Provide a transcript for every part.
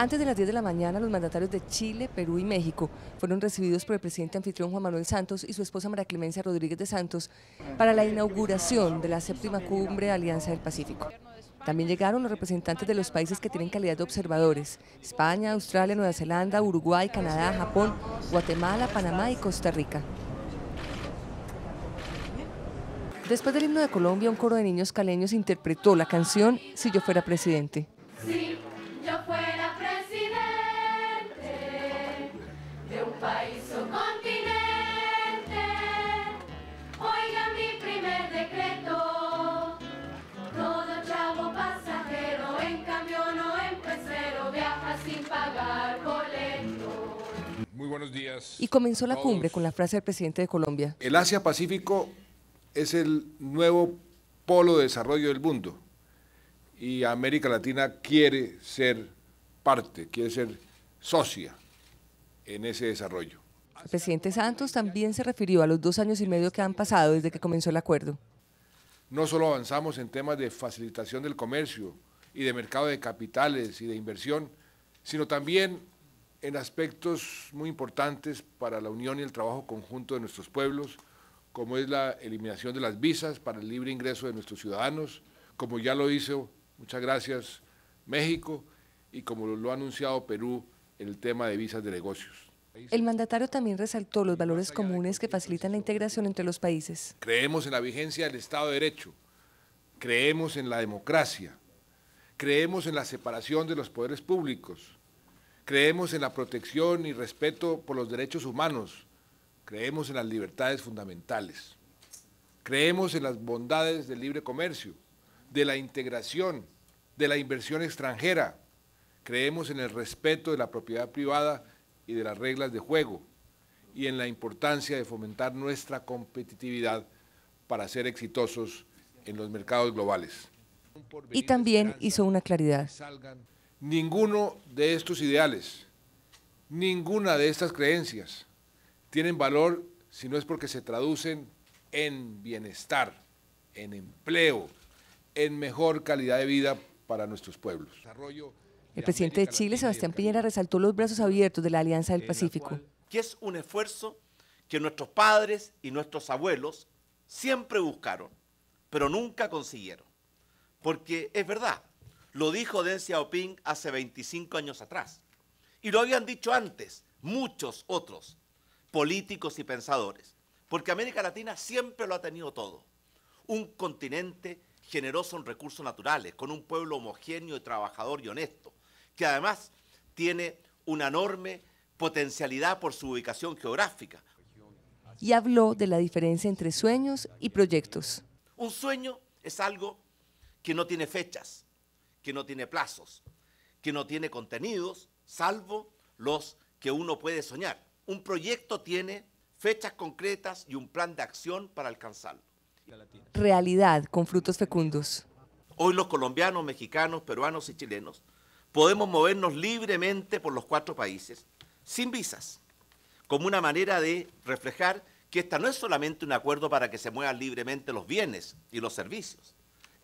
Antes de las 10 de la mañana, los mandatarios de Chile, Perú y México fueron recibidos por el presidente anfitrión Juan Manuel Santos y su esposa María Clemencia Rodríguez de Santos para la inauguración de la séptima cumbre Alianza del Pacífico. También llegaron los representantes de los países que tienen calidad de observadores, España, Australia, Nueva Zelanda, Uruguay, Canadá, Japón, Guatemala, Panamá y Costa Rica. Después del himno de Colombia, un coro de niños caleños interpretó la canción Si yo fuera presidente. y comenzó la cumbre con la frase del presidente de Colombia. El Asia-Pacífico es el nuevo polo de desarrollo del mundo y América Latina quiere ser parte, quiere ser socia en ese desarrollo. El presidente Santos también se refirió a los dos años y medio que han pasado desde que comenzó el acuerdo. No solo avanzamos en temas de facilitación del comercio y de mercado de capitales y de inversión, sino también en aspectos muy importantes para la unión y el trabajo conjunto de nuestros pueblos, como es la eliminación de las visas para el libre ingreso de nuestros ciudadanos, como ya lo hizo, muchas gracias, México, y como lo ha anunciado Perú, el tema de visas de negocios. El mandatario también resaltó los valores comunes que facilitan la integración entre los países. Creemos en la vigencia del Estado de Derecho, creemos en la democracia, creemos en la separación de los poderes públicos, Creemos en la protección y respeto por los derechos humanos. Creemos en las libertades fundamentales. Creemos en las bondades del libre comercio, de la integración, de la inversión extranjera. Creemos en el respeto de la propiedad privada y de las reglas de juego y en la importancia de fomentar nuestra competitividad para ser exitosos en los mercados globales. Y también hizo una claridad. Ninguno de estos ideales, ninguna de estas creencias tienen valor si no es porque se traducen en bienestar, en empleo, en mejor calidad de vida para nuestros pueblos. El presidente de Chile, Sebastián Piñera, resaltó los brazos abiertos de la Alianza del Pacífico. Que es un esfuerzo que nuestros padres y nuestros abuelos siempre buscaron, pero nunca consiguieron. Porque es verdad, lo dijo Deng Xiaoping hace 25 años atrás. Y lo habían dicho antes muchos otros políticos y pensadores. Porque América Latina siempre lo ha tenido todo. Un continente generoso en recursos naturales, con un pueblo homogéneo y trabajador y honesto, que además tiene una enorme potencialidad por su ubicación geográfica. Y habló de la diferencia entre sueños y proyectos. Un sueño es algo que no tiene fechas, que no tiene plazos, que no tiene contenidos, salvo los que uno puede soñar. Un proyecto tiene fechas concretas y un plan de acción para alcanzarlo. Realidad con frutos fecundos. Hoy los colombianos, mexicanos, peruanos y chilenos podemos movernos libremente por los cuatro países sin visas, como una manera de reflejar que esta no es solamente un acuerdo para que se muevan libremente los bienes y los servicios,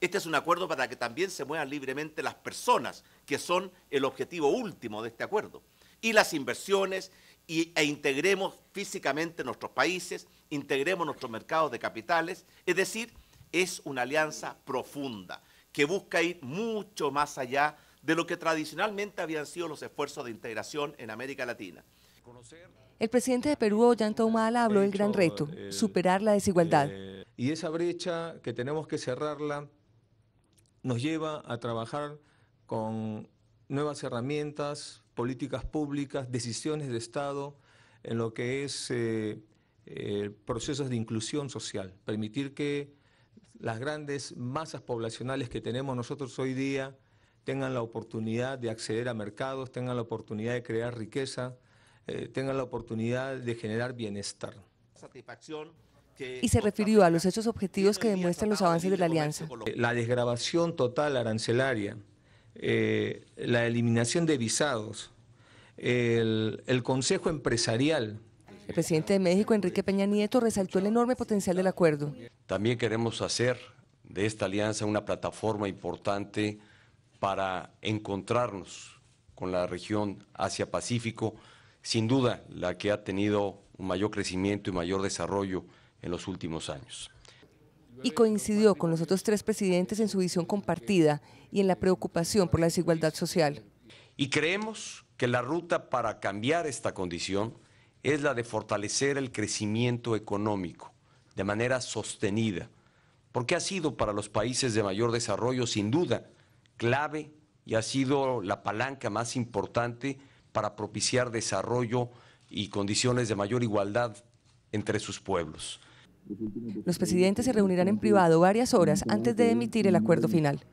este es un acuerdo para que también se muevan libremente las personas, que son el objetivo último de este acuerdo, y las inversiones, e integremos físicamente nuestros países, integremos nuestros mercados de capitales, es decir, es una alianza profunda que busca ir mucho más allá de lo que tradicionalmente habían sido los esfuerzos de integración en América Latina. El presidente de Perú, Ollanta Humala, habló del gran reto, superar la desigualdad. Eh, y esa brecha que tenemos que cerrarla nos lleva a trabajar con nuevas herramientas, políticas públicas, decisiones de Estado en lo que es eh, eh, procesos de inclusión social, permitir que las grandes masas poblacionales que tenemos nosotros hoy día tengan la oportunidad de acceder a mercados, tengan la oportunidad de crear riqueza, eh, tengan la oportunidad de generar bienestar. Satisfacción y se refirió a los hechos objetivos que demuestran los avances de la alianza. La desgrabación total arancelaria, eh, la eliminación de visados, el, el Consejo Empresarial. El presidente de México, Enrique Peña Nieto, resaltó el enorme potencial del acuerdo. También queremos hacer de esta alianza una plataforma importante para encontrarnos con la región Asia-Pacífico, sin duda la que ha tenido un mayor crecimiento y mayor desarrollo en los últimos años. Y coincidió con los otros tres presidentes en su visión compartida y en la preocupación por la desigualdad social. Y creemos que la ruta para cambiar esta condición es la de fortalecer el crecimiento económico de manera sostenida, porque ha sido para los países de mayor desarrollo sin duda clave y ha sido la palanca más importante para propiciar desarrollo y condiciones de mayor igualdad entre sus pueblos. Los presidentes se reunirán en privado varias horas antes de emitir el acuerdo final.